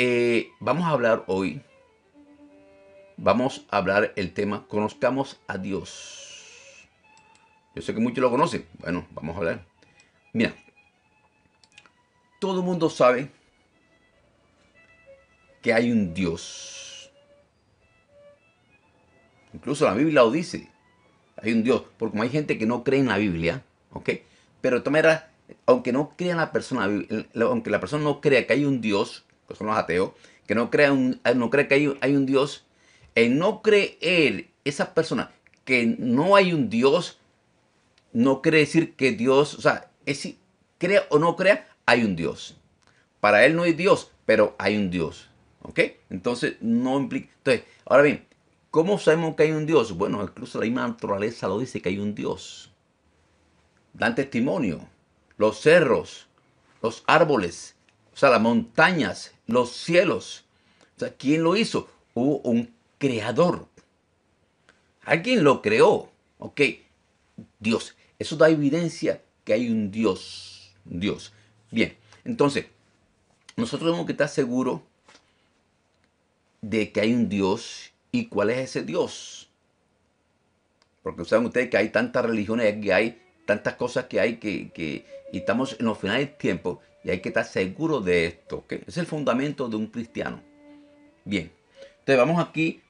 Eh, vamos a hablar hoy, vamos a hablar el tema, conozcamos a Dios. Yo sé que muchos lo conocen, bueno, vamos a hablar. Mira, todo el mundo sabe que hay un Dios. Incluso la Biblia lo dice. Hay un Dios. Porque como hay gente que no cree en la Biblia, ¿ok? Pero de todas aunque no crea la persona, aunque la persona no crea que hay un Dios, que son los ateos, que no creen, eh, no cree que hay, un Dios, en no creer esa persona, que no hay un Dios, no quiere decir que Dios, o sea, es si crea o no crea, hay un Dios. Para él no hay Dios, pero hay un Dios. ¿Ok? Entonces, no implica. Entonces, ahora bien, ¿cómo sabemos que hay un Dios? Bueno, incluso la misma naturaleza lo dice que hay un Dios. Dan testimonio. Los cerros, los árboles, o sea, las montañas, los cielos. O sea, ¿quién lo hizo? Hubo un creador. Alguien lo creó. Ok, Dios. Eso da evidencia que hay un Dios. Dios. Bien, entonces, nosotros tenemos que estar seguros de que hay un Dios y cuál es ese Dios. Porque saben ustedes que hay tantas religiones que hay, tantas cosas que hay que, y estamos en los finales del tiempo y hay que estar seguro de esto. que Es el fundamento de un cristiano. Bien. Entonces vamos aquí.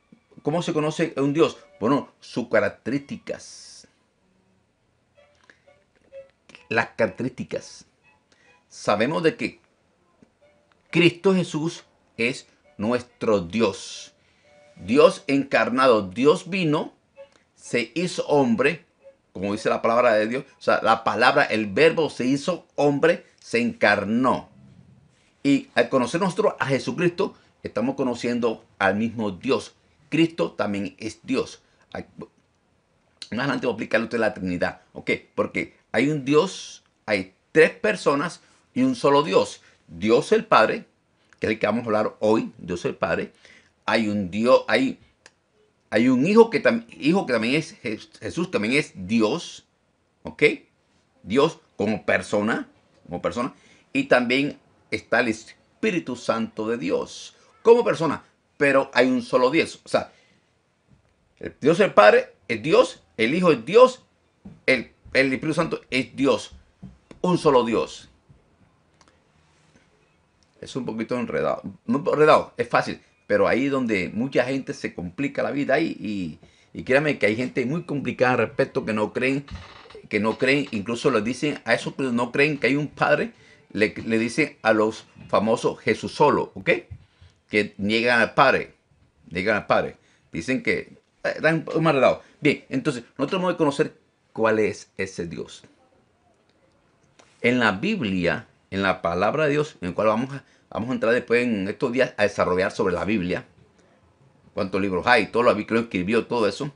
¿Cómo se conoce un Dios? Bueno, sus características. Las características. Sabemos de que Cristo Jesús es nuestro Dios. Dios encarnado, Dios vino, se hizo hombre, como dice la palabra de Dios, o sea, la palabra, el verbo se hizo hombre, se encarnó. Y al conocer nosotros a Jesucristo, estamos conociendo al mismo Dios. Cristo también es Dios. Más adelante voy a explicarle usted la Trinidad. ¿Ok? Porque hay un Dios, hay tres personas y un solo Dios. Dios el Padre, que es el que vamos a hablar hoy, Dios el Padre. Hay un Dios, hay, hay un hijo que, hijo que también es Jesús, también es Dios. ¿Ok? Dios como persona como persona, y también está el Espíritu Santo de Dios como persona, pero hay un solo Dios. O sea, el Dios el Padre es Dios, el Hijo es Dios, el, el Espíritu Santo es Dios, un solo Dios. Es un poquito enredado, no enredado, es fácil, pero ahí donde mucha gente se complica la vida ahí y, y créanme que hay gente muy complicada al respecto que no creen que no creen, incluso les dicen a esos que no creen que hay un padre, le, dicen a los famosos Jesús solo, ¿ok? Que niegan al padre, niegan al padre. Dicen que eh, dan un mal Bien, entonces, nosotros tenemos que conocer cuál es ese Dios. En la Biblia, en la palabra de Dios, en el cual vamos a, vamos a entrar después en estos días a desarrollar sobre la Biblia, cuántos libros hay, todo lo que escribió, todo eso.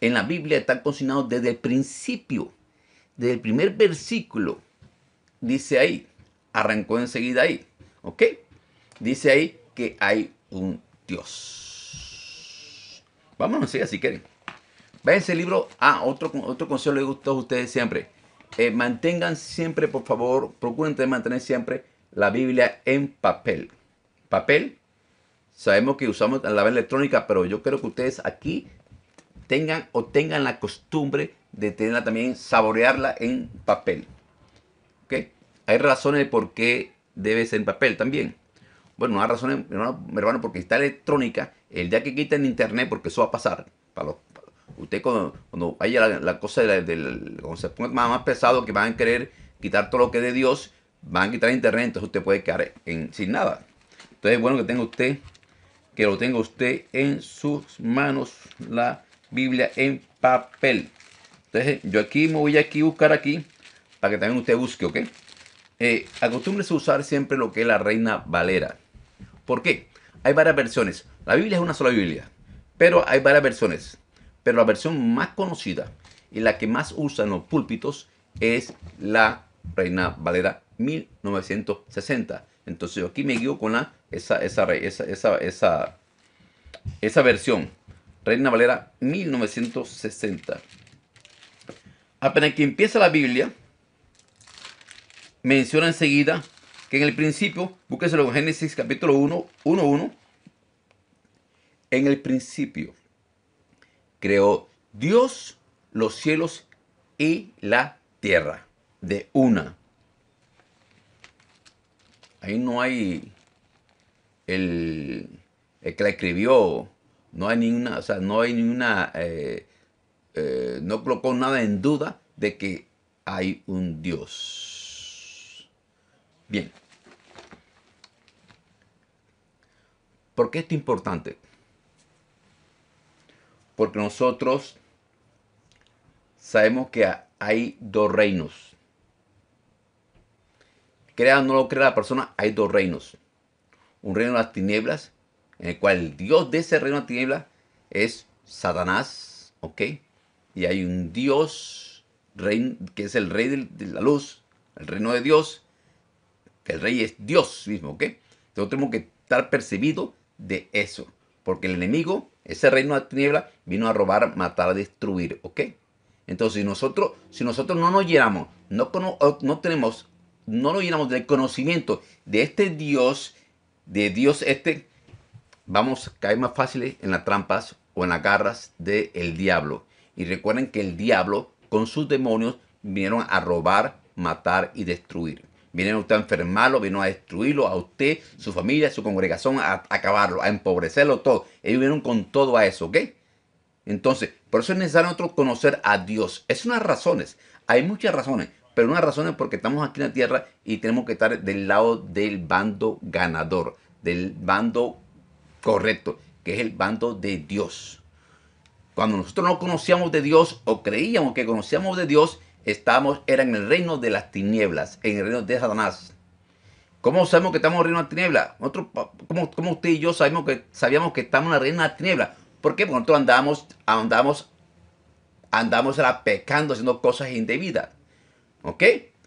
En la Biblia están consignados desde el principio desde el primer versículo, dice ahí, arrancó enseguida ahí, ¿ok? Dice ahí que hay un Dios. Vámonos así si quieren. Váyanse ese libro. Ah, otro, otro consejo le gustó a ustedes siempre. Eh, mantengan siempre, por favor, procuren mantener siempre la Biblia en papel. Papel, sabemos que usamos la electrónica, pero yo creo que ustedes aquí tengan o tengan la costumbre de tenerla también, saborearla en papel. que Hay razones por qué debe ser en papel también. Bueno, una hay razones, hermano, porque está electrónica, el día que quiten internet, porque eso va a pasar. Para usted cuando, cuando haya la, cosa del, cuando se ponga más, pesado, que van a querer quitar todo lo que es de Dios, van a quitar internet, entonces usted puede quedar en, sin nada. Entonces bueno que tenga usted, que lo tenga usted en sus manos, la Biblia en papel. Eh, yo aquí me voy aquí a buscar aquí para que también usted busque, ¿ok? Eh, acostúmbrese a usar siempre lo que es la Reina Valera. ¿Por qué? Hay varias versiones. La Biblia es una sola Biblia, pero hay varias versiones. Pero la versión más conocida y la que más usan los púlpitos es la Reina Valera 1960. Entonces yo aquí me guío con la, esa, esa, esa, esa, esa versión. Reina Valera 1960 apenas que empieza la Biblia, menciona enseguida que en el principio, búsquese en Génesis capítulo 1, 1, 1, en el principio creó Dios los cielos y la tierra de una. Ahí no hay el, que la escribió, no hay ninguna, o sea, no hay ninguna eh, eh, no colocó nada en duda de que hay un Dios. Bien. ¿Por qué esto es importante? Porque nosotros sabemos que hay dos reinos. Crea o no lo crea la persona, hay dos reinos. Un reino de las tinieblas, en el cual el Dios de ese reino de las tinieblas es Satanás, ¿ok? y hay un Dios rey, que es el rey de la luz, el reino de Dios, el rey es Dios mismo, ¿ok? Entonces tenemos que estar percibido de eso, porque el enemigo, ese reino de tiniebla, vino a robar, matar, destruir, ¿ok? Entonces, si nosotros, si nosotros no nos llenamos, no, no tenemos, no nos llenamos del conocimiento de este Dios, de Dios este, vamos a caer más fáciles en las trampas o en las garras del diablo. Y recuerden que el diablo con sus demonios vinieron a robar, matar y destruir. Vienen a usted a enfermarlo, vinieron a destruirlo, a usted, su familia, su congregación, a acabarlo, a empobrecerlo todo. Ellos vinieron con todo a eso, ¿ok? Entonces, por eso es necesario nosotros conocer a Dios. Es unas razones. Hay muchas razones, pero unas razones es porque estamos aquí en la tierra y tenemos que estar del lado del bando ganador, del bando correcto, que es el bando de Dios. Cuando nosotros no conocíamos de Dios o creíamos que conocíamos de Dios, estábamos, era en el reino de las tinieblas, en el reino de Satanás. ¿Cómo sabemos que estamos en el reino de las tinieblas? ¿cómo, usted y yo sabemos que, sabíamos que estamos en el reino de las tinieblas? ¿Por qué? Porque nosotros andamos, andamos, andamos pecando, haciendo cosas indebidas. ¿Ok?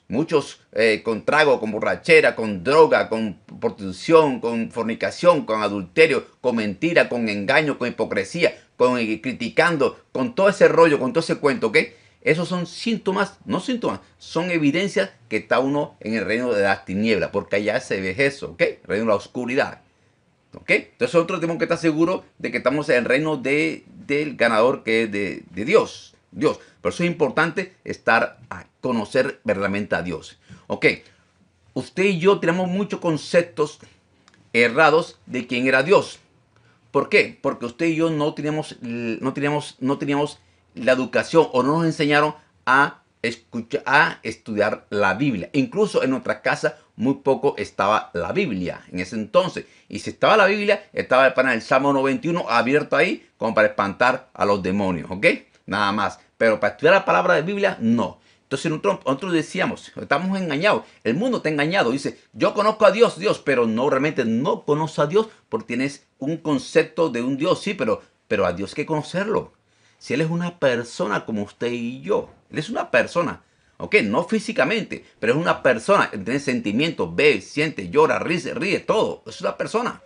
Muchos eh, con trago, con borrachera, con droga, con prostitución, con fornicación, con adulterio, con mentira, con engaño, con hipocresía. Eh, criticando, con todo ese rollo, con todo ese cuento, ¿ok? Esos son síntomas, no síntomas, son evidencias que está uno en el reino de las tinieblas, porque allá se ve eso, ¿ok? reino de la oscuridad. ¿Ok? Entonces nosotros tenemos que estar seguros de que estamos en el reino de, del ganador que es de, de Dios. Dios. Por eso es importante estar a conocer verdaderamente a Dios. Ok, usted y yo tenemos muchos conceptos errados de quién era Dios. ¿Por qué? Porque usted y yo no teníamos, no teníamos, no teníamos la educación o no nos enseñaron a, escuchar, a estudiar la Biblia. Incluso en nuestra casa muy poco estaba la Biblia en ese entonces. Y si estaba la Biblia, estaba el panel del Salmo 91 abierto ahí como para espantar a los demonios, ¿ok? Nada más. Pero para estudiar la palabra de Biblia, no. Entonces nosotros decíamos, estamos engañados, el mundo ha engañado. Dice, yo conozco a Dios, Dios, pero no, realmente no conozco a Dios porque tienes un concepto de un Dios, sí, pero, pero a Dios hay que conocerlo. Si Él es una persona como usted y yo, Él es una persona, ¿ok? No físicamente, pero es una persona, tiene sentimientos, ve, siente, llora, ríe, ríe, todo, es una persona,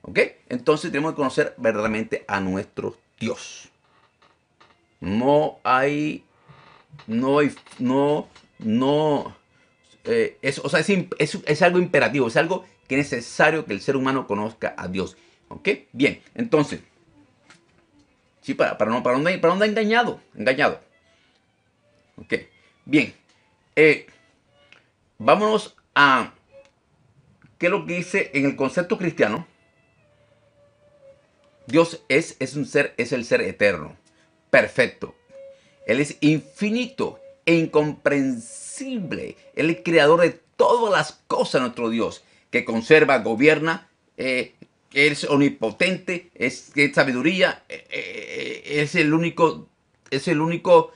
¿ok? Entonces tenemos que conocer verdaderamente a nuestro Dios. No hay no, no, no, eh, es, o sea, es, algo imperativo, es algo que es necesario que el ser humano conozca a Dios. ¿Ok? Bien, entonces, sí, para, para, no, para, no, para engañado, engañado. ¿Ok? Bien, eh, vámonos a qué es lo que dice en el concepto cristiano. Dios es, es un ser, es el ser eterno, perfecto, él es infinito e incomprensible. Él es creador de todas las cosas, nuestro Dios, que conserva, gobierna, eh, es omnipotente, es, sabiduría, eh, eh, es el único, es el único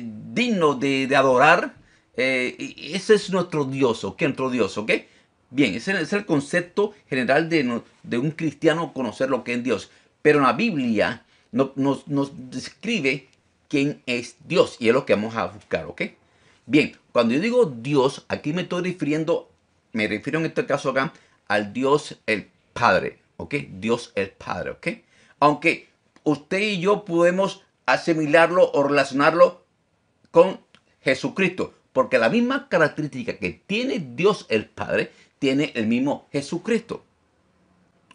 digno de, adorar. ese es nuestro Dios, ¿ok? Nuestro Dios, ¿ok? Bien, ese es el concepto general de, un cristiano conocer lo que es Dios. Pero la Biblia nos describe quién es Dios. Y es lo que vamos a buscar, ¿ok? Bien, cuando yo digo Dios, aquí me estoy refiriendo, me refiero en este caso acá al Dios el Padre, ¿ok? Dios el Padre, ¿ok? Aunque usted y yo podemos asimilarlo o relacionarlo con Jesucristo, porque la misma característica que tiene Dios el Padre, tiene el mismo Jesucristo,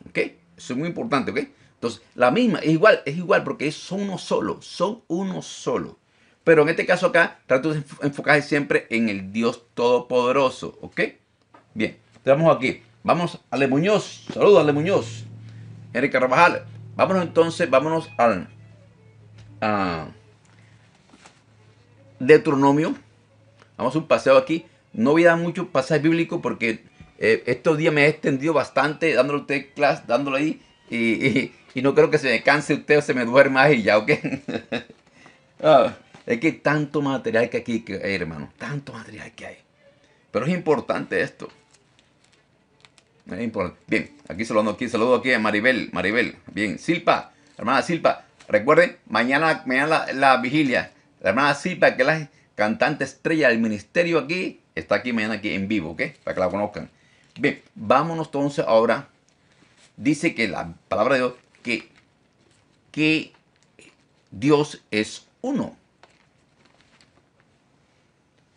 ¿ok? Eso es muy importante, ¿ok? Entonces, la misma, es igual, es igual porque son uno solo, son uno solo. Pero en este caso acá, trato de enfocarse siempre en el Dios Todopoderoso, ¿ok? Bien, estamos aquí. Vamos, Le Muñoz, saludos Le Muñoz, Enrique Carvajal. Vámonos entonces, vámonos al a Deuteronomio. Vamos a un paseo aquí. No voy a dar mucho pasaje bíblico porque eh, estos días me he extendido bastante dándole usted clase, dándole ahí. y y no creo que se me canse usted o se me duerma y ya, ¿ok? Ah, es que hay tanto material que aquí, hay, eh, hermano, tanto material que hay. Pero es importante esto. Es importante. Bien, aquí saludo aquí, saludo aquí a Maribel, Maribel. Bien, Silpa, hermana Silpa, recuerden, mañana, mañana la, la vigilia. La hermana Silpa, que es la cantante estrella del ministerio aquí, está aquí mañana aquí en vivo, ¿ok? Para que la conozcan. Bien, vámonos entonces ahora. Dice que la palabra de Dios que, que Dios es uno.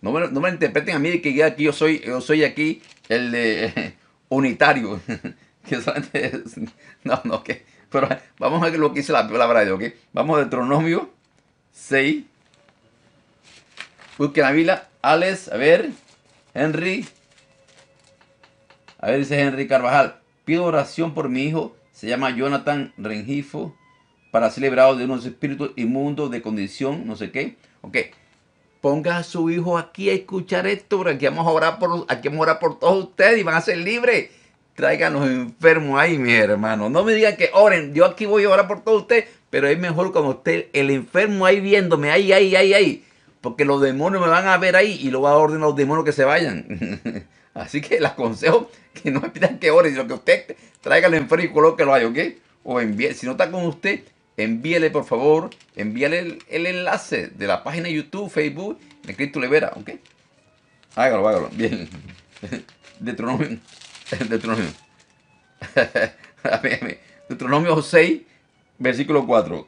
No me, no interpreten a mí que aquí yo soy, yo soy aquí el unitario. no, no, que. Pero vamos a ver lo que dice la palabra de Dios, ¿ok? Vamos a Deuteronomio 6. Busquen a Vila, Alex, a ver, Henry. A ver, dice Henry Carvajal. Pido oración por mi hijo se llama Jonathan Rengifo, para ser de unos espíritus inmundos de condición, no sé qué. Ok, ponga a su hijo aquí a escuchar esto, porque aquí vamos a orar por, aquí vamos por todos ustedes y van a ser libres. Traigan los enfermos ahí, mi hermano No me digan que oren, yo aquí voy a orar por todos ustedes, pero es mejor cuando usted, el enfermo ahí viéndome, ahí, ahí, ahí, ahí. Porque los demonios me van a ver ahí y lo va a ordenar los demonios que se vayan. Así que les aconsejo que no me pidan que ore, sino que usted traiga en frío y lo ahí, ¿ok? O envíe, si no está con usted, envíele por favor, envíele el, enlace de la página de YouTube, Facebook, de Cristo Levera ¿ok? Hágalo, hágalo, bien. Deuteronomio, Deuteronomio. A ver, a Deuteronomio 6, versículo 4.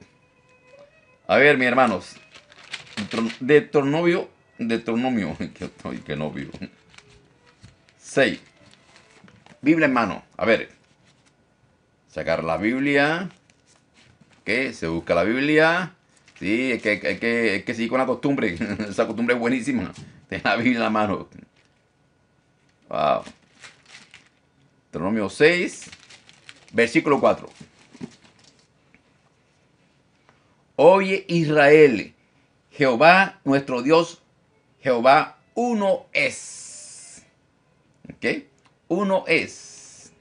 A ver, mis hermanos. Deuteronomio, Deuteronomio, que, que novio. Biblia en mano. A ver. Sacar la Biblia. ¿Qué? Se busca la Biblia. Sí, es que, es que, seguir con la costumbre. Esa costumbre es buenísima. tener la Biblia en la mano. Wow. Deuteronomio 6, versículo 4. Oye Israel, Jehová nuestro Dios, Jehová uno es. ¿Ok? Uno es.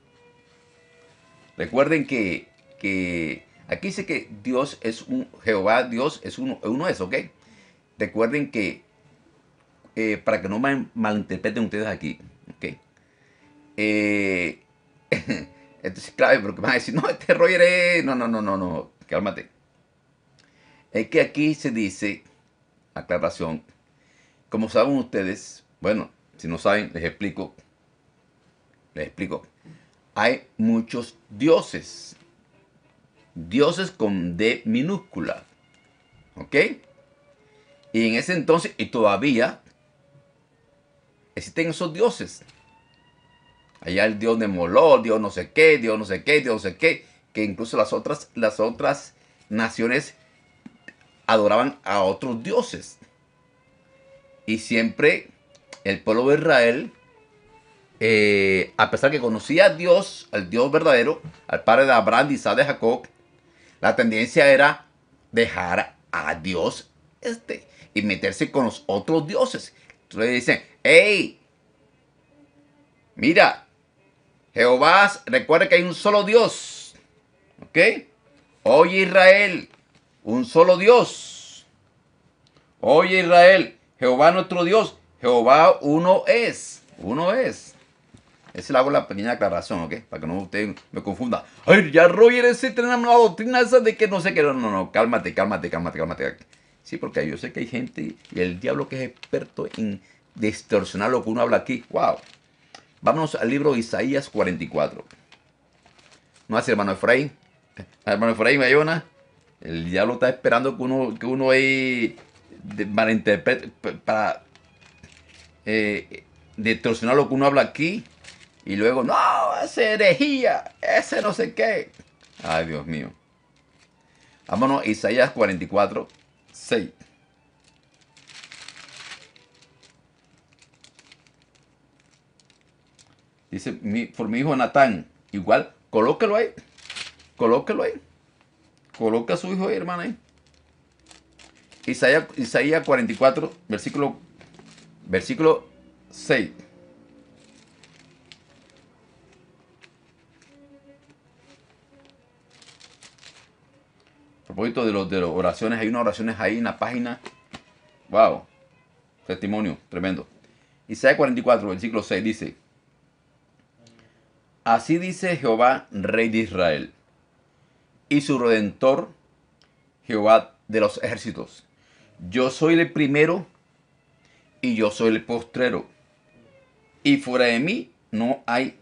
Recuerden que, que aquí dice que Dios es un, Jehová Dios es uno, uno es, ¿ok? Recuerden que, eh, para que no malinterpreten ustedes aquí, ¿ok? Eh, es clave, porque van a decir, no, este Roger es... No, no, no, no, no, cálmate. Es que aquí se dice, aclaración, como saben ustedes, bueno, si no saben, les explico les explico. Hay muchos dioses. Dioses con D minúscula. ¿Ok? Y en ese entonces, y todavía, existen esos dioses. Allá el dios de Moló, dios no sé qué, dios no sé qué, dios no sé qué. Que incluso las otras, las otras naciones adoraban a otros dioses. Y siempre el pueblo de Israel eh, a pesar que conocía a Dios, al Dios verdadero, al padre de Abraham, y Isaac, de Jacob, la tendencia era dejar a Dios este y meterse con los otros dioses. Entonces dicen, hey, mira, Jehová, recuerda que hay un solo Dios. ¿Ok? Oye Israel, un solo Dios. Oye Israel, Jehová nuestro Dios, Jehová uno es, uno es. Ese le hago la pequeña aclaración, ¿ok? Para que no usted me confunda. Ay, ya Roger ese tenemos una doctrina esa de que no sé qué. No, no, no, cálmate, cálmate, cálmate, cálmate. Sí, porque yo sé que hay gente y el diablo que es experto en distorsionar lo que uno habla aquí. ¡Wow! Vámonos al libro de Isaías 44. ¿No hace hermano Efraín? Hermano Efraín, Mayona, El diablo está esperando que uno, que uno ahí para eh, distorsionar lo que uno habla aquí y luego, no, ese herejía, ese no sé qué. Ay, Dios mío. Vámonos, Isaías 44, 6. Dice, por mi hijo Natán, igual, colóquelo ahí, colóquelo ahí, coloca a su hijo ahí, hermana ahí. Isaías, Isaías 44, versículo, versículo 6. propósito de, los, de las oraciones, hay unas oraciones ahí en la página. ¡Wow! Testimonio, tremendo. Isaías 44, versículo 6 dice, Así dice Jehová, Rey de Israel, y su Redentor, Jehová de los ejércitos. Yo soy el primero y yo soy el postrero. Y fuera de mí no hay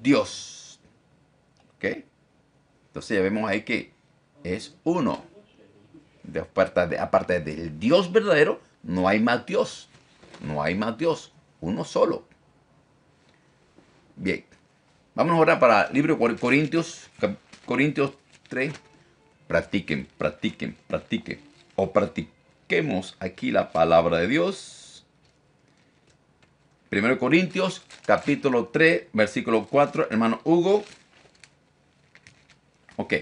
Dios. ¿Ok? Entonces ya vemos ahí que es uno. aparte, del Dios verdadero, no hay más Dios. No hay más Dios. Uno solo. Bien. Vamos ahora para el libro de Corintios, Corintios 3. Practiquen, practiquen, practiquen. O practiquemos aquí la palabra de Dios. primero Corintios, capítulo 3, versículo 4, hermano Hugo. Ok.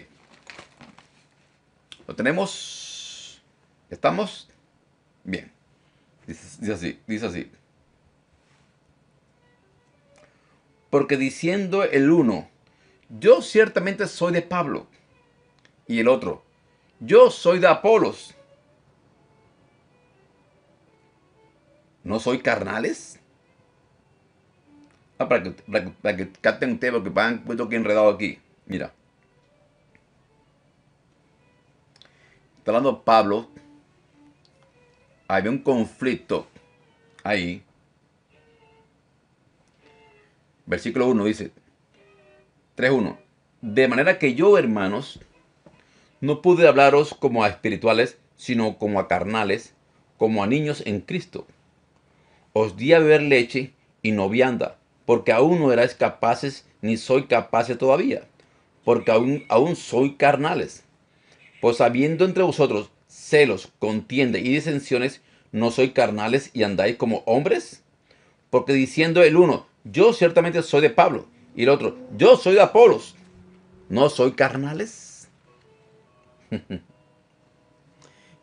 ¿Lo tenemos? ¿Estamos? Bien. Dice, así, dice así. Porque diciendo el uno, yo ciertamente soy de Pablo. Y el otro, yo soy de Apolos. ¿No soy carnales? Ah, para que, para, que capten ustedes porque van, puesto que enredado aquí. Mira. está hablando Pablo, había un conflicto ahí. Versículo 1 dice, 3.1. De manera que yo, hermanos, no pude hablaros como a espirituales, sino como a carnales, como a niños en Cristo. Os di a beber leche y no vianda, porque aún no erais capaces, ni soy capaces todavía, porque aún, aún soy carnales. Pues habiendo entre vosotros celos, contienda y disensiones, ¿no soy carnales y andáis como hombres? Porque diciendo el uno, yo ciertamente soy de Pablo, y el otro, yo soy de Apolos, ¿no soy carnales?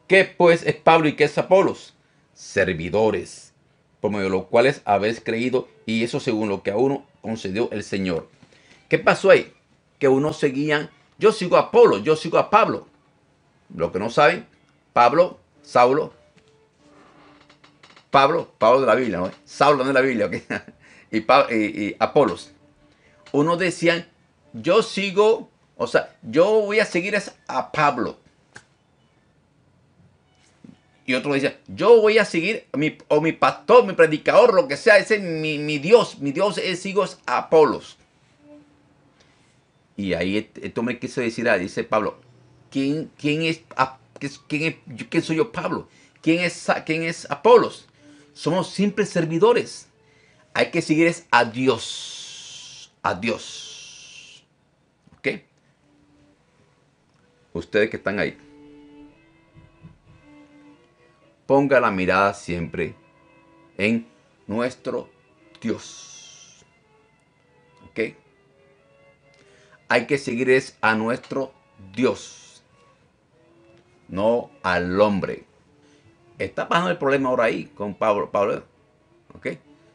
¿Qué pues es Pablo y qué es Apolos? Servidores, por medio de los cuales habéis creído, y eso según lo que a uno concedió el Señor. ¿Qué pasó ahí? Que unos seguían, yo sigo a Apolo, yo sigo a Pablo. Lo que no saben, Pablo, Saulo, Pablo, Pablo de la Biblia, ¿no? Saulo de la Biblia, ¿ok? y, Apolos. Uno decía, yo sigo, o sea, yo voy a seguir a Pablo. Y otro decía, yo voy a seguir, mi, o mi pastor, mi predicador, lo que sea, ese es mi, Dios, mi Dios es, sigo a Apolos. Y ahí esto me este quiso decir, ah, dice Pablo, ¿Quién, es, soy yo, Pablo? ¿Quién es, ¿Quién es Apolos? Somos simples servidores. Hay que seguir es a Dios. A Dios. ¿Ok? Ustedes que están ahí. Ponga la mirada siempre en nuestro Dios. ¿Ok? Hay que seguir es a nuestro Dios no al hombre. Está pasando el problema ahora ahí con Pablo. Pablo ¿ok?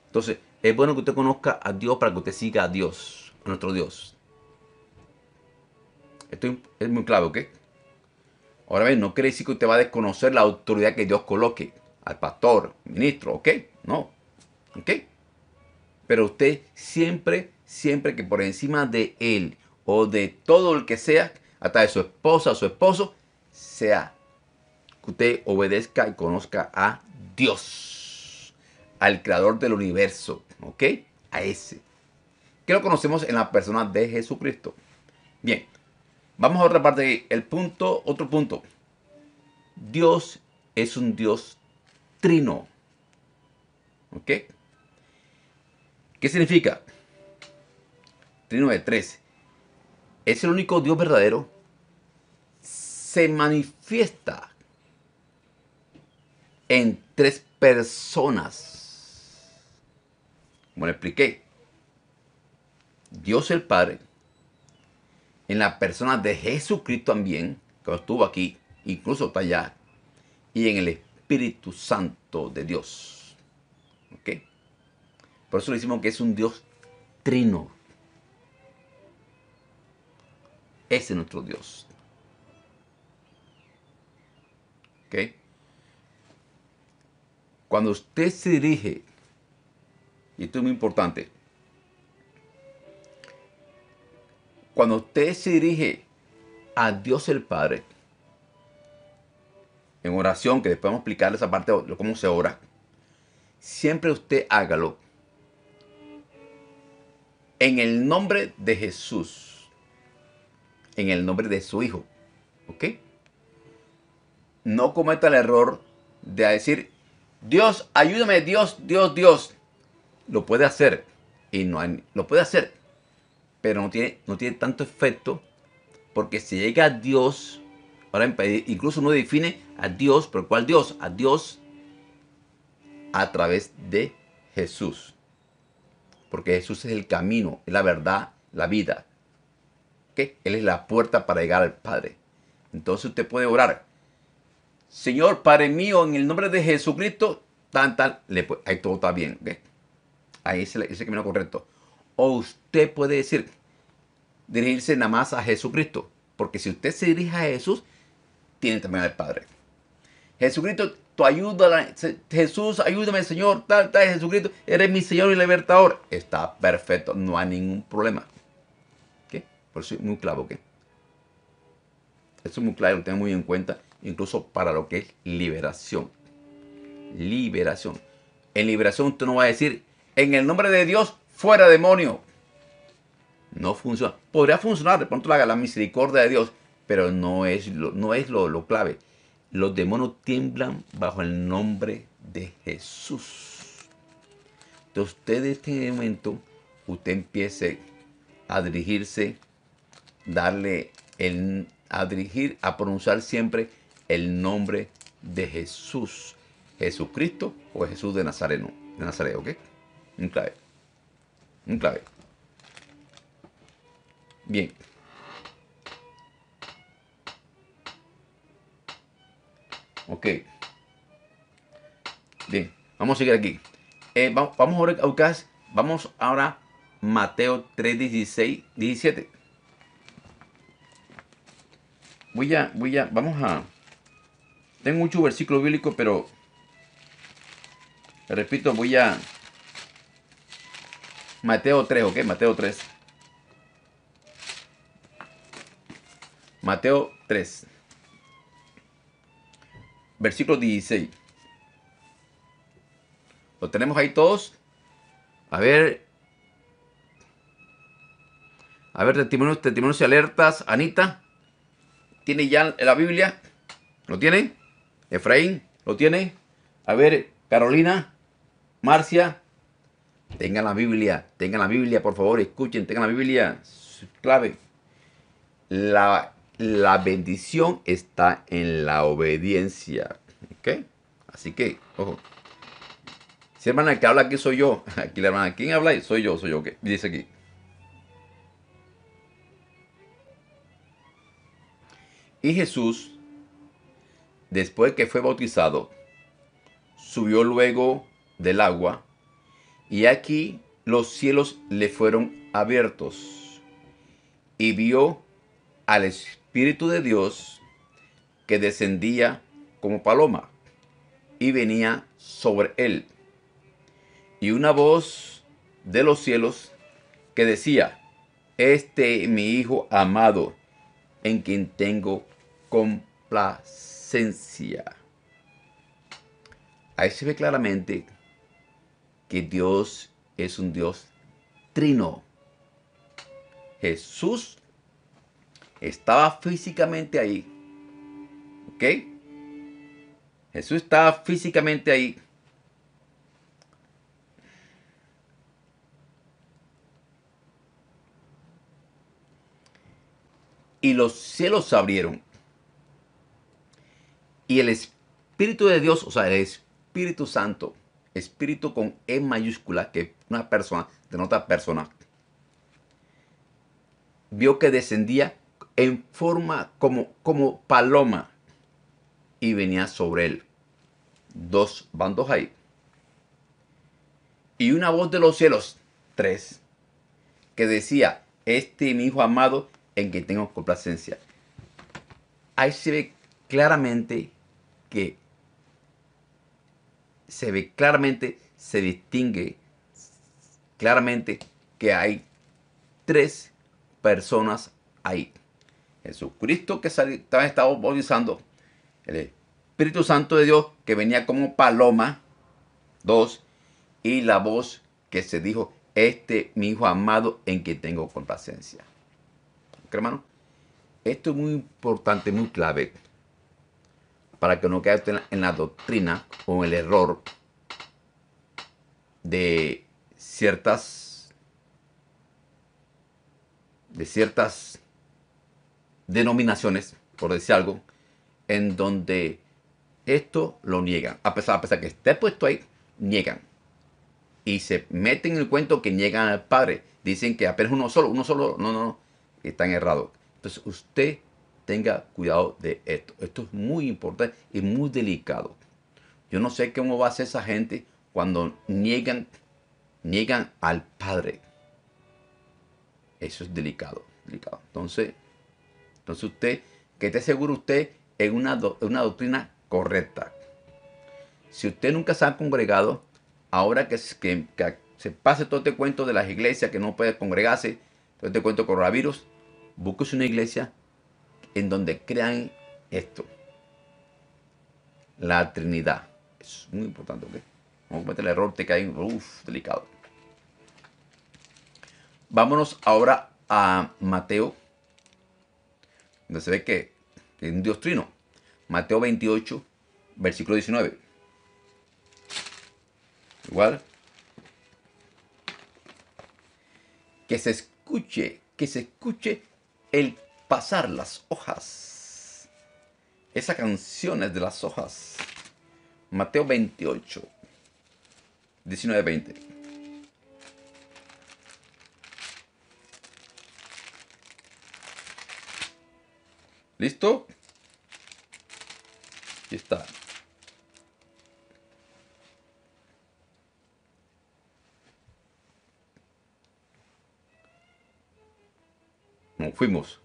Entonces, es bueno que usted conozca a Dios para que usted siga a Dios, a nuestro Dios. Esto es muy clave, ¿ok? Ahora bien, no quiere decir que usted va a desconocer la autoridad que Dios coloque al pastor, ministro, ¿ok? No, ¿ok? Pero usted siempre, siempre que por encima de él o de todo el que sea, hasta de su esposa, su esposo, sea que usted obedezca y conozca a Dios, al creador del universo, ¿ok? A ese. Que lo conocemos en la persona de Jesucristo. Bien, vamos a otra parte. El punto, otro punto. Dios es un Dios trino. ¿Ok? ¿Qué significa? Trino de tres. Es el único Dios verdadero se manifiesta en tres personas. Como le expliqué, Dios el Padre, en la persona de Jesucristo también, que estuvo aquí, incluso está allá, y en el Espíritu Santo de Dios. ¿Ok? Por eso le decimos que es un Dios trino. Ese es nuestro Dios, ¿okay? Cuando usted se dirige, y esto es muy importante, cuando usted se dirige a Dios el Padre, en oración, que después vamos a explicarle esa parte de cómo se ora, siempre usted hágalo en el nombre de Jesús, en el nombre de su Hijo, ¿ok? no cometa el error de decir, Dios, ayúdame, Dios, Dios, Dios. Lo puede hacer y no lo puede hacer, pero no tiene, no tiene tanto efecto porque si llega a Dios, ahora incluso no define a Dios, pero ¿cuál Dios? A Dios a través de Jesús. Porque Jesús es el camino, es la verdad, la vida. que Él es la puerta para llegar al Padre. Entonces usted puede orar Señor, Padre mío, en el nombre de Jesucristo, tal, tal, le, ahí todo está bien. Ahí es el, camino correcto. O usted puede decir, dirigirse nada más a Jesucristo. Porque si usted se dirige a Jesús, tiene también al Padre. Jesucristo, tu ayuda, Jesús, ayúdame, Señor, tal, tal, Jesucristo, eres mi Señor y libertador. Está perfecto, no hay ningún problema. ¿Qué? Por eso es muy claro, ¿qué? Eso es muy claro, lo tengo muy en cuenta incluso para lo que es liberación. Liberación. En liberación usted no va a decir, en el nombre de Dios, fuera demonio. No funciona. Podría funcionar, de pronto la, la misericordia de Dios, pero no es, lo, no es lo, clave. Los demonios tiemblan bajo el nombre de Jesús. Entonces usted en este momento, usted empiece a dirigirse, darle a dirigir, a pronunciar siempre el nombre de Jesús. Jesucristo o Jesús de Nazareno. De Nazaret, ¿ok? Un clave. Un clave. Bien. Ok. Bien, vamos a seguir aquí. Eh, vamos, ahora a buscar, vamos ahora Mateo 3, 16, 17. Voy a, voy a, vamos a, tengo mucho versículo bíblico, pero repito, voy a Mateo 3, ¿ok? Mateo 3. Mateo 3. Versículo 16. ¿Lo tenemos ahí todos? A ver. A ver, testimonios, testimonios y alertas. Anita, ¿tiene ya la Biblia? ¿Lo tienen? Efraín, ¿lo tiene? A ver, Carolina, Marcia, tengan la Biblia, tengan la Biblia, por favor, escuchen, tengan la Biblia, clave. La, bendición está en la obediencia, ¿ok? Así que, ojo. Si hermana que habla aquí soy yo, aquí la hermana, ¿quién habla? Soy yo, soy yo, ok, Dice aquí. Y Jesús después que fue bautizado, subió luego del agua, y aquí los cielos le fueron abiertos, y vio al Espíritu de Dios que descendía como paloma y venía sobre él. Y una voz de los cielos que decía, este mi Hijo amado, en quien tengo complacencia esencia. Ahí se ve claramente que Dios es un Dios trino. Jesús estaba físicamente ahí. ¿Ok? Jesús estaba físicamente ahí. Y los cielos se abrieron y el Espíritu de Dios, o sea, el Espíritu Santo, Espíritu con E mayúscula, que una persona, de otra persona, vio que descendía en forma como, como paloma y venía sobre él. Dos bandos ahí. Y una voz de los cielos, tres, que decía, este mi hijo amado en que tengo complacencia. Ahí se ve claramente que se ve claramente, se distingue claramente que hay tres personas ahí. Jesucristo que estaba, estaba bautizando, el Espíritu Santo de Dios que venía como paloma, dos, y la voz que se dijo, este mi hijo amado en que tengo complacencia. hermano? Esto es muy importante, muy clave para que no quede usted en la, doctrina o en el error de ciertas de ciertas denominaciones, por decir algo, en donde esto lo niegan. A pesar, a pesar que esté puesto ahí, niegan. Y se meten en el cuento que niegan al Padre. Dicen que apenas uno solo, uno solo, no, no, no, están errados. Entonces usted tenga cuidado de esto. Esto es muy importante y muy delicado. Yo no sé cómo va a ser esa gente cuando niegan, niegan al Padre. Eso es delicado, delicado. Entonces, entonces usted, que esté seguro usted en una, una doctrina correcta. Si usted nunca se ha congregado, ahora que, se pase todo este cuento de las iglesias que no puede congregarse, todo este cuento de coronavirus, busque una iglesia en donde crean esto, la Trinidad. Es muy importante, ¿ok? Vamos a cometer el error, te caen, Uf, delicado. Vámonos ahora a Mateo, donde se ve que es un Dios trino. Mateo 28, versículo 19. Igual. Que se escuche, que se escuche el pasar las hojas. Esa canción es de las hojas. Mateo 28, 19, 20. ¿Listo? y está. Nos fuimos.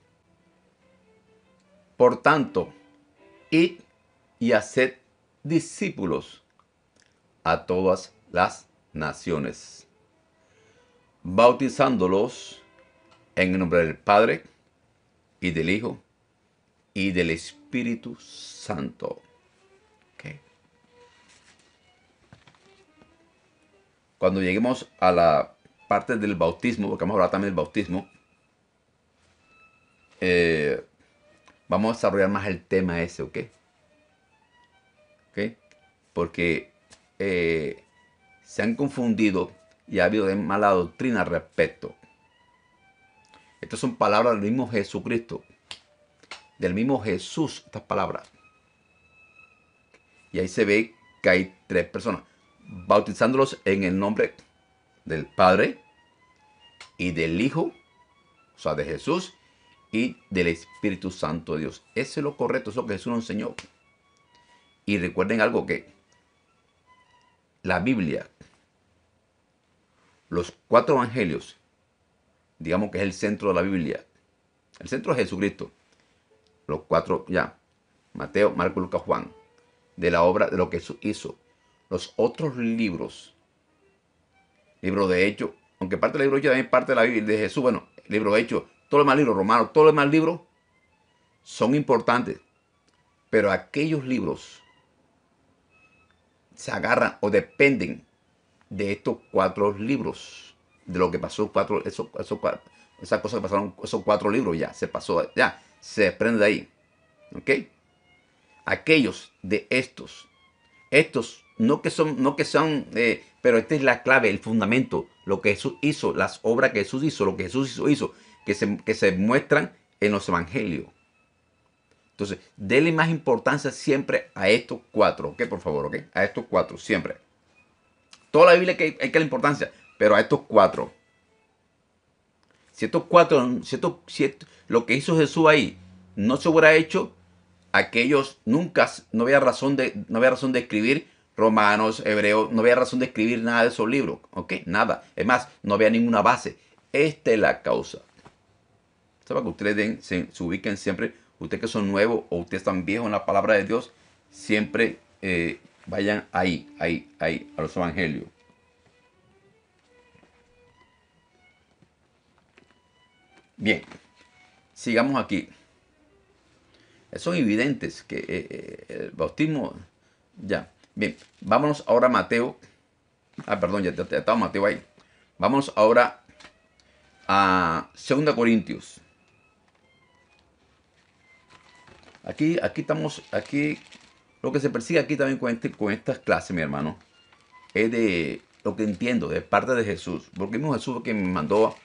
Por tanto, id y haced discípulos a todas las naciones, bautizándolos en el nombre del Padre y del Hijo y del Espíritu Santo. Cuando lleguemos a la parte del bautismo, porque vamos a hablar también del bautismo, eh, Vamos a desarrollar más el tema ese, ¿ok? ¿Ok? Porque eh, se han confundido y ha habido mala doctrina al respecto. Estas son palabras del mismo Jesucristo. Del mismo Jesús, estas palabras. Y ahí se ve que hay tres personas. Bautizándolos en el nombre del Padre y del Hijo, o sea, de Jesús y del Espíritu Santo de Dios. Eso es lo correcto, eso que Jesús nos enseñó. Y recuerden algo que la Biblia, los cuatro evangelios, digamos que es el centro de la Biblia, el centro de Jesucristo, los cuatro ya, Mateo, Marco, Lucas, Juan, de la obra de lo que Jesús hizo. Los otros libros, libro de hecho aunque parte del libro de Hechos también parte de la Biblia de Jesús, bueno, libro de Hechos todos los demás libros, Romanos, todos los demás libros son importantes. Pero aquellos libros se agarran o dependen de estos cuatro libros, de lo que pasó cuatro, esas cosas que pasaron, esos cuatro libros ya se pasó, ya se desprende de ahí. ¿Ok? Aquellos de estos, estos no que son, no que son, eh, pero esta es la clave, el fundamento, lo que Jesús hizo, las obras que Jesús hizo, lo que Jesús hizo, hizo que se, muestran en los evangelios. Entonces, déle más importancia siempre a estos cuatro, ¿ok? Por favor, ¿ok? A estos cuatro, siempre. Toda la Biblia hay que, hay que la importancia, pero a estos cuatro. Si estos cuatro, si lo que hizo Jesús ahí no se hubiera hecho, aquellos nunca, no había razón de, no había razón de escribir romanos, hebreos, no había razón de escribir nada de esos libros, ¿ok? Nada. Es más, no había ninguna base. Esta es la causa que ustedes se, ubiquen siempre, ustedes que son nuevos o ustedes están viejos en la palabra de Dios, siempre eh, vayan ahí, ahí, ahí, a los evangelios. Bien, sigamos aquí. Eh, son evidentes que eh, el bautismo, ya. Bien, vámonos ahora a Mateo. Ah, perdón, ya, estaba Mateo ahí. Vámonos ahora a 2 Corintios. Aquí, aquí estamos, aquí lo que se persigue aquí también con, este, con estas clases, mi hermano, es de lo que entiendo, de parte de Jesús. Porque mismo Jesús que me mandó,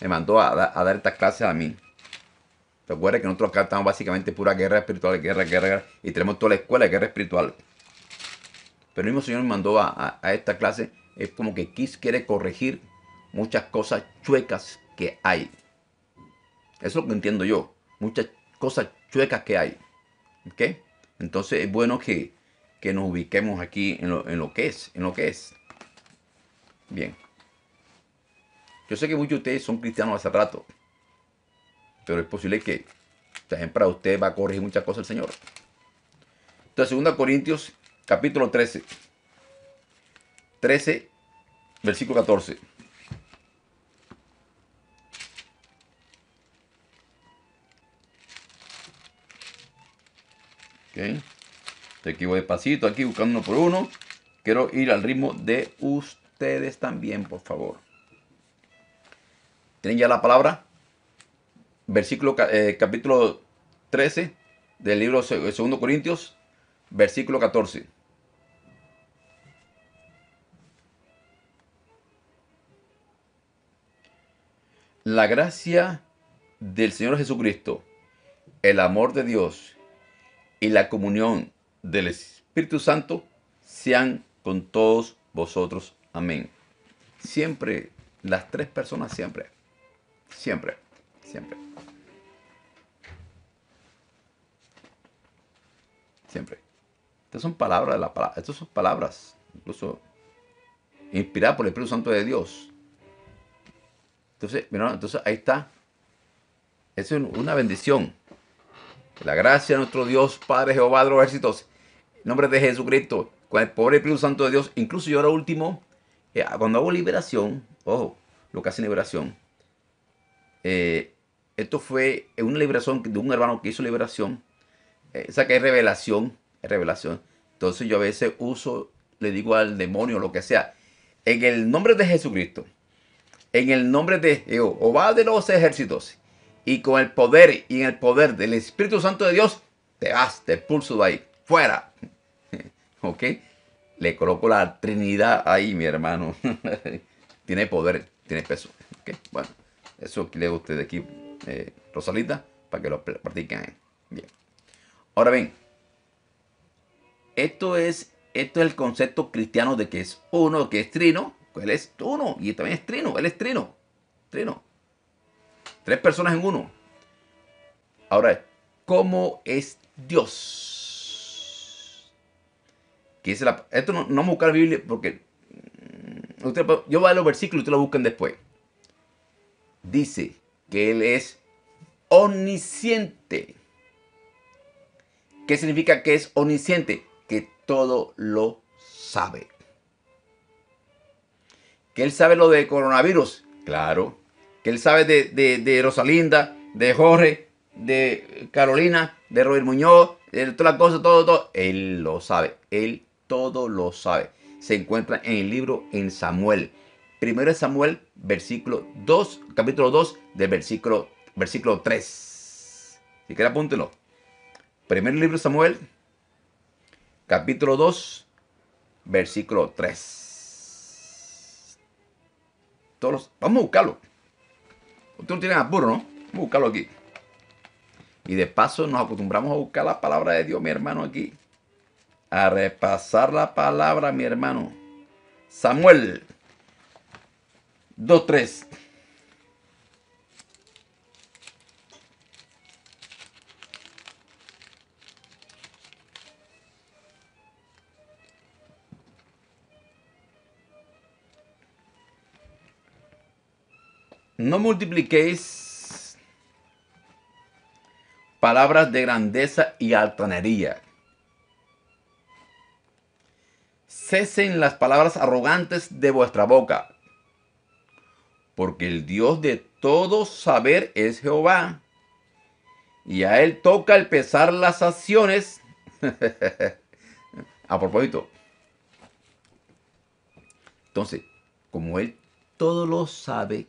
me mandó a, dar estas clases a mí. Recuerda que nosotros acá estamos básicamente pura guerra espiritual, guerra, guerra, y tenemos toda la escuela de guerra espiritual. Pero el mismo Señor me mandó a, esta clase, es como que quiere corregir muchas cosas chuecas que hay. Eso es lo que entiendo yo. Muchas cosas chuecas que hay. ¿Ok? Entonces es bueno que, nos ubiquemos aquí en lo, que es, en lo que es. Bien. Yo sé que muchos de ustedes son cristianos hace rato, pero es posible que también para usted va a corregir muchas cosas el Señor. Entonces, 2 Corintios capítulo 13, 13, versículo 14. Te De aquí pasito, aquí buscando uno por uno. Quiero ir al ritmo de ustedes también, por favor. ¿Tienen ya la palabra? Versículo eh, capítulo 13 del libro 2 eh, Corintios, versículo 14. La gracia del Señor Jesucristo, el amor de Dios y la comunión del Espíritu Santo sean con todos vosotros. Amén. Siempre, las tres personas siempre. Siempre, siempre. Siempre. Estas son palabras de la palabra. Estas son palabras, incluso inspiradas por el Espíritu Santo de Dios. Entonces, mira, entonces ahí está. es una bendición la gracia de nuestro Dios, Padre Jehová de los ejércitos, en nombre de Jesucristo, con el pobre Espíritu Santo de Dios, incluso yo ahora último, eh, cuando hago liberación, ojo, lo que hace liberación, eh, esto fue una liberación de un hermano que hizo liberación, Esa eh, que es revelación, revelación. Entonces yo a veces uso, le digo al demonio, lo que sea, en el nombre de Jesucristo, en el nombre de Jehová de los ejércitos, y con el poder y en el poder del Espíritu Santo de Dios, te vas, te expulso de ahí, fuera. ¿Ok? Le coloco la Trinidad ahí, mi hermano. tiene poder, tiene peso. okay Bueno, eso leo usted aquí, eh, Rosalita, para que lo practiquen. Bien. Ahora bien, esto es, esto es el concepto cristiano de que es uno, que es trino. Él es uno y también es trino, él es trino. Trino. Tres personas en uno. Ahora, ¿cómo es Dios? es esto no, vamos a buscar la Biblia porque mm, yo voy a los versículos y ustedes lo buscan después. Dice que Él es omnisciente. ¿Qué significa que es omnisciente? Que todo lo sabe. Que Él sabe lo de coronavirus. Claro él sabe de, Rosalinda, de Jorge, de Carolina, de Robert Muñoz, de todas las cosas, todo, todo. Él lo sabe, él todo lo sabe. Se encuentra en el libro en Samuel. Primero de Samuel, versículo 2, capítulo 2, del versículo, versículo 3. Si quiere apúntenlo. Primer libro de Samuel, capítulo 2, versículo 3. Todos, vamos a buscarlo. Tú no tienes burro, ¿no? buscarlo aquí. Y de paso nos acostumbramos a buscar la palabra de Dios, mi hermano, aquí. A repasar la palabra, mi hermano. Samuel 2.3. No multipliquéis palabras de grandeza y altanería. Cesen las palabras arrogantes de vuestra boca, porque el Dios de todo saber es Jehová, y a él toca el pesar las acciones. a propósito, entonces, como él todo lo sabe,